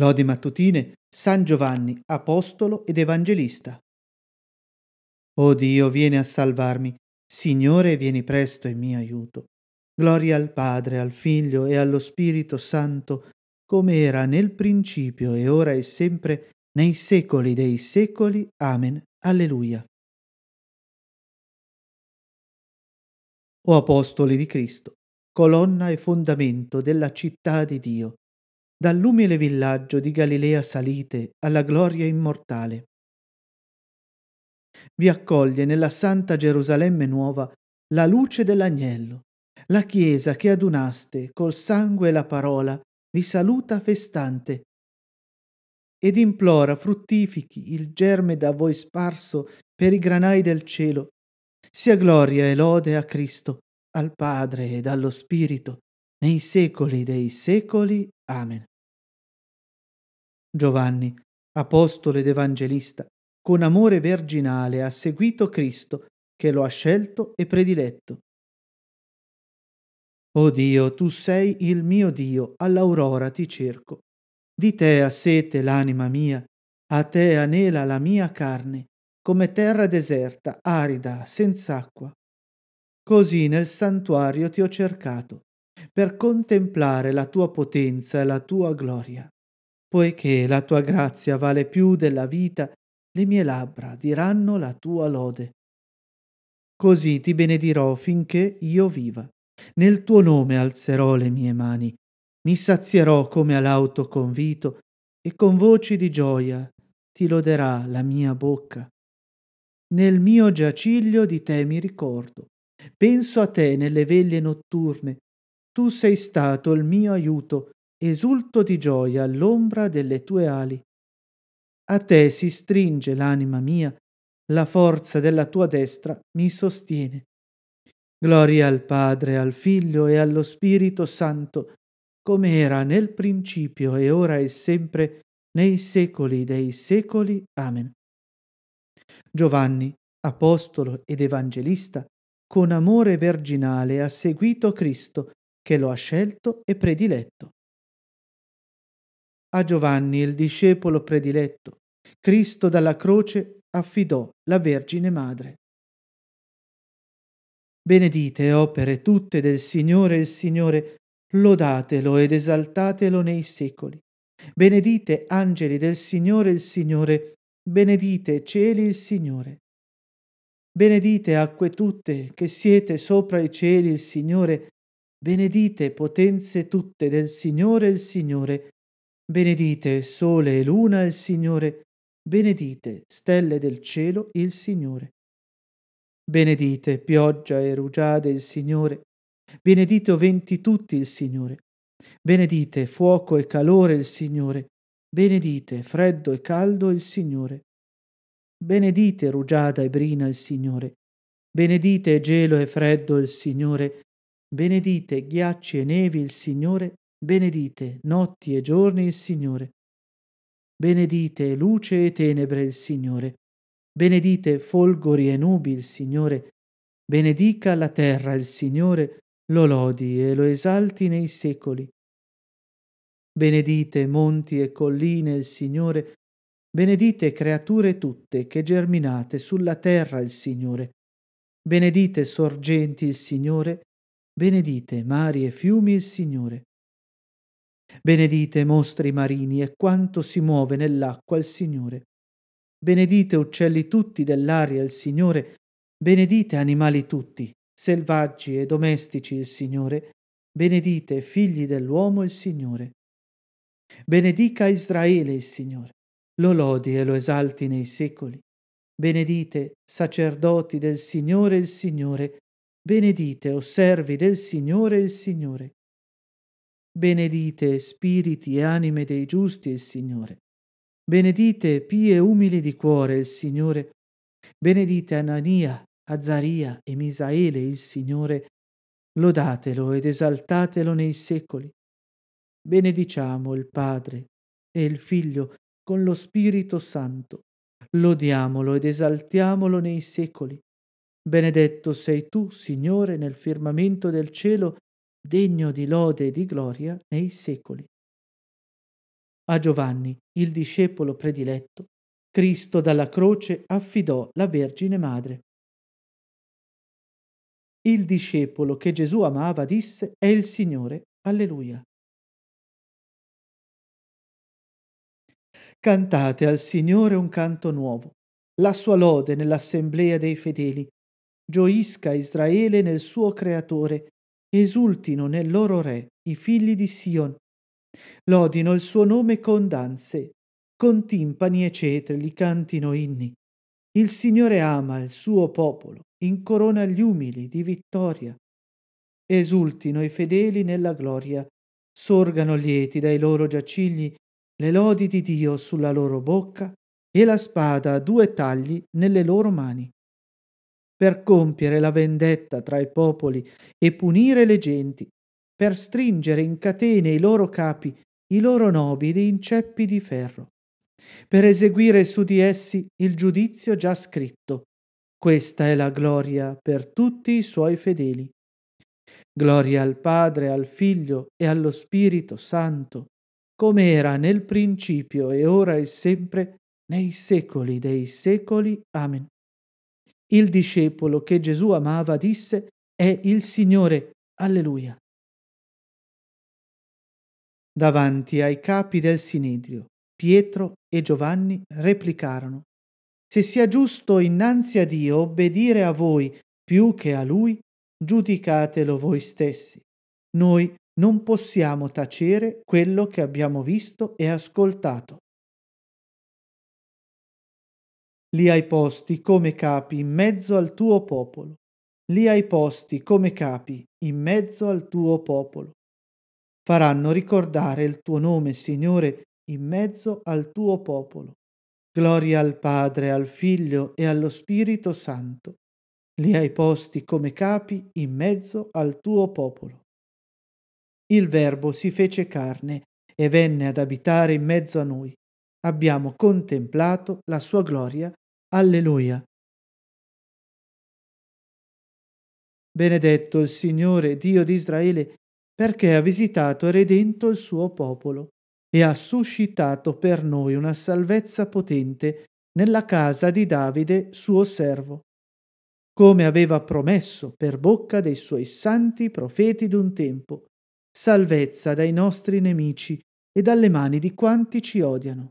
Lodi mattutine, San Giovanni, Apostolo ed Evangelista. O Dio, vieni a salvarmi. Signore, vieni presto in mio aiuto. Gloria al Padre, al Figlio e allo Spirito Santo, come era nel principio e ora e sempre, nei secoli dei secoli. Amen. Alleluia. O Apostoli di Cristo, colonna e fondamento della città di Dio, dall'umile villaggio di Galilea salite alla gloria immortale. Vi accoglie nella santa Gerusalemme nuova la luce dell'agnello, la Chiesa che adunaste col sangue e la parola vi saluta festante ed implora fruttifichi il germe da voi sparso per i granai del cielo. Sia gloria e lode a Cristo, al Padre ed allo Spirito, nei secoli dei secoli. Amen. Giovanni, apostolo ed evangelista, con amore verginale ha seguito Cristo che lo ha scelto e prediletto. O Dio, tu sei il mio Dio, all'aurora ti cerco. Di te ha sete l'anima mia, a te anela la mia carne, come terra deserta, arida, senz'acqua. Così nel santuario ti ho cercato per contemplare la tua potenza e la tua gloria, poiché la tua grazia vale più della vita, le mie labbra diranno la tua lode. Così ti benedirò finché io viva. Nel tuo nome alzerò le mie mani, mi sazierò come all'auto convito, e con voci di gioia ti loderà la mia bocca. Nel mio giaciglio di te mi ricordo, penso a te nelle veglie notturne, tu sei stato il mio aiuto, esulto di gioia all'ombra delle tue ali. A te si stringe l'anima mia, la forza della tua destra mi sostiene. Gloria al Padre, al Figlio e allo Spirito Santo, come era nel principio e ora e sempre, nei secoli dei secoli. Amen. Giovanni, apostolo ed evangelista, con amore verginale ha seguito Cristo che lo ha scelto e prediletto. A Giovanni, il discepolo prediletto, Cristo dalla croce affidò la Vergine Madre. Benedite opere tutte del Signore il Signore, lodatelo ed esaltatelo nei secoli. Benedite angeli del Signore il Signore, benedite cieli il Signore. Benedite acque tutte che siete sopra i cieli il Signore, Benedite potenze tutte del Signore il Signore. Benedite sole e luna il Signore. Benedite stelle del cielo il Signore. Benedite pioggia e rugiade il Signore. Benedite o venti tutti il Signore. Benedite fuoco e calore il Signore. Benedite freddo e caldo il Signore. Benedite rugiada e brina il Signore. Benedite gelo e freddo il Signore. Benedite ghiacci e nevi il Signore, benedite notti e giorni il Signore. Benedite luce e tenebre il Signore, benedite folgori e nubi il Signore, benedica la terra il Signore, lo lodi e lo esalti nei secoli. Benedite monti e colline il Signore, benedite creature tutte che germinate sulla terra il Signore, benedite sorgenti il Signore, Benedite mari e fiumi il Signore. Benedite mostri marini e quanto si muove nell'acqua il Signore. Benedite uccelli tutti dell'aria il Signore. Benedite animali tutti, selvaggi e domestici il Signore. Benedite figli dell'uomo il Signore. Benedica Israele il Signore. Lo lodi e lo esalti nei secoli. Benedite sacerdoti del Signore il Signore Benedite, o servi del Signore, il Signore. Benedite, spiriti e anime dei giusti, il Signore. Benedite, pie umili di cuore, il Signore. Benedite Anania, Azzaria e Misaele, il Signore. Lodatelo ed esaltatelo nei secoli. Benediciamo il Padre e il Figlio con lo Spirito Santo. Lodiamolo ed esaltiamolo nei secoli Benedetto sei tu, Signore, nel firmamento del cielo, degno di lode e di gloria nei secoli. A Giovanni, il discepolo prediletto, Cristo dalla croce affidò la Vergine Madre. Il discepolo che Gesù amava disse è il Signore. Alleluia. Cantate al Signore un canto nuovo, la sua lode nell'assemblea dei fedeli. Gioisca Israele nel suo Creatore, esultino nel loro Re, i figli di Sion. Lodino il suo nome con danze, con timpani e cetre li cantino inni. Il Signore ama il suo popolo, incorona gli umili di vittoria. Esultino i fedeli nella gloria, sorgano lieti dai loro giacigli le lodi di Dio sulla loro bocca e la spada a due tagli nelle loro mani per compiere la vendetta tra i popoli e punire le genti, per stringere in catene i loro capi, i loro nobili in ceppi di ferro, per eseguire su di essi il giudizio già scritto. Questa è la gloria per tutti i suoi fedeli. Gloria al Padre, al Figlio e allo Spirito Santo, come era nel principio e ora e sempre, nei secoli dei secoli. Amen il discepolo che Gesù amava disse è il Signore. Alleluia. Davanti ai capi del Sinedrio, Pietro e Giovanni replicarono Se sia giusto innanzi a Dio obbedire a voi più che a Lui, giudicatelo voi stessi. Noi non possiamo tacere quello che abbiamo visto e ascoltato. Li hai posti come capi in mezzo al tuo popolo. Li hai posti come capi in mezzo al tuo popolo. Faranno ricordare il tuo nome, Signore, in mezzo al tuo popolo. Gloria al Padre, al Figlio e allo Spirito Santo. Li hai posti come capi in mezzo al tuo popolo. Il Verbo si fece carne e venne ad abitare in mezzo a noi. Abbiamo contemplato la sua gloria, Alleluia. Benedetto il Signore, Dio di Israele, perché ha visitato e redento il suo popolo e ha suscitato per noi una salvezza potente nella casa di Davide, suo servo, come aveva promesso per bocca dei suoi santi profeti d'un tempo, salvezza dai nostri nemici e dalle mani di quanti ci odiano.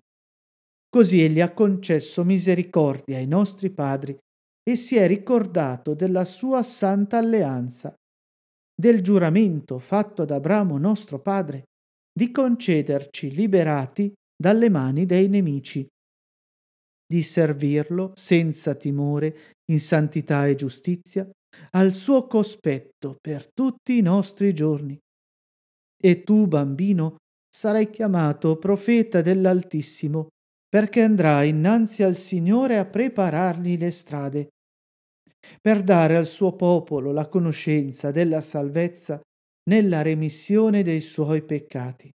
Così egli ha concesso misericordia ai nostri padri e si è ricordato della sua santa alleanza, del giuramento fatto ad Abramo nostro padre di concederci liberati dalle mani dei nemici, di servirlo senza timore in santità e giustizia al suo cospetto per tutti i nostri giorni. E tu, bambino, sarai chiamato profeta dell'Altissimo, perché andrà innanzi al Signore a preparargli le strade, per dare al suo popolo la conoscenza della salvezza nella remissione dei suoi peccati.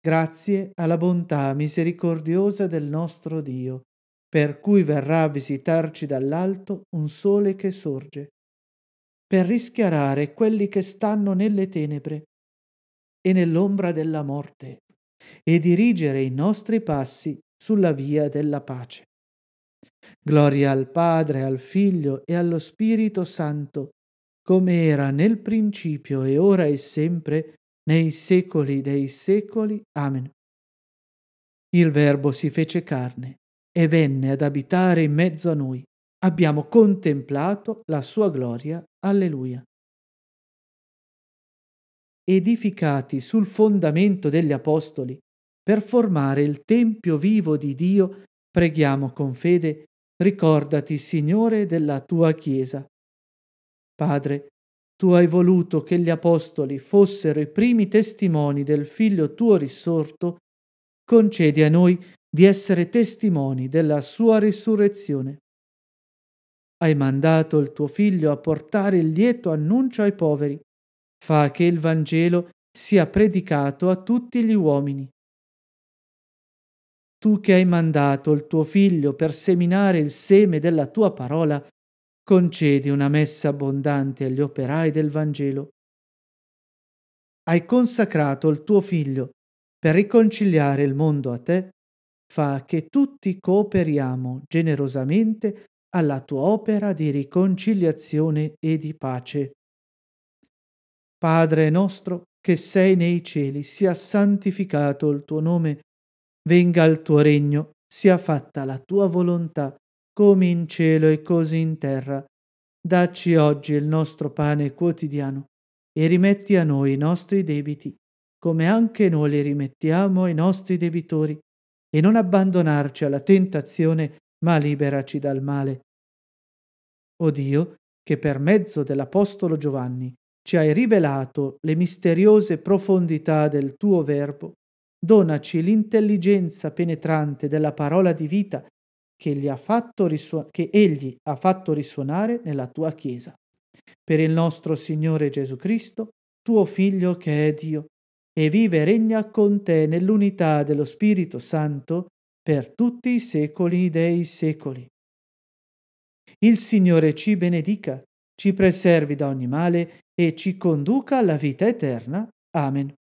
Grazie alla bontà misericordiosa del nostro Dio, per cui verrà a visitarci dall'alto un sole che sorge, per rischiarare quelli che stanno nelle tenebre e nell'ombra della morte, e dirigere i nostri passi sulla via della pace. Gloria al Padre, al Figlio e allo Spirito Santo, come era nel principio e ora e sempre, nei secoli dei secoli. Amen. Il Verbo si fece carne e venne ad abitare in mezzo a noi. Abbiamo contemplato la sua gloria. Alleluia. Edificati sul fondamento degli Apostoli, per formare il Tempio vivo di Dio, preghiamo con fede, ricordati, Signore, della tua Chiesa. Padre, tu hai voluto che gli Apostoli fossero i primi testimoni del Figlio tuo risorto, concedi a noi di essere testimoni della sua risurrezione. Hai mandato il tuo Figlio a portare il lieto annuncio ai poveri. Fa che il Vangelo sia predicato a tutti gli uomini tu che hai mandato il tuo figlio per seminare il seme della tua parola, concedi una messa abbondante agli operai del Vangelo. Hai consacrato il tuo figlio per riconciliare il mondo a te, fa che tutti cooperiamo generosamente alla tua opera di riconciliazione e di pace. Padre nostro che sei nei cieli, sia santificato il tuo nome venga il tuo regno, sia fatta la tua volontà, come in cielo e così in terra. Dacci oggi il nostro pane quotidiano e rimetti a noi i nostri debiti, come anche noi li rimettiamo ai nostri debitori, e non abbandonarci alla tentazione, ma liberaci dal male. O Dio, che per mezzo dell'Apostolo Giovanni ci hai rivelato le misteriose profondità del tuo Verbo, Donaci l'intelligenza penetrante della parola di vita che egli, risuon- che egli ha fatto risuonare nella tua Chiesa. Per il nostro Signore Gesù Cristo, tuo Figlio che è Dio, e vive e regna con te nell'unità dello Spirito Santo per tutti i secoli dei secoli. Il Signore ci benedica, ci preservi da ogni male e ci conduca alla vita eterna. Amen.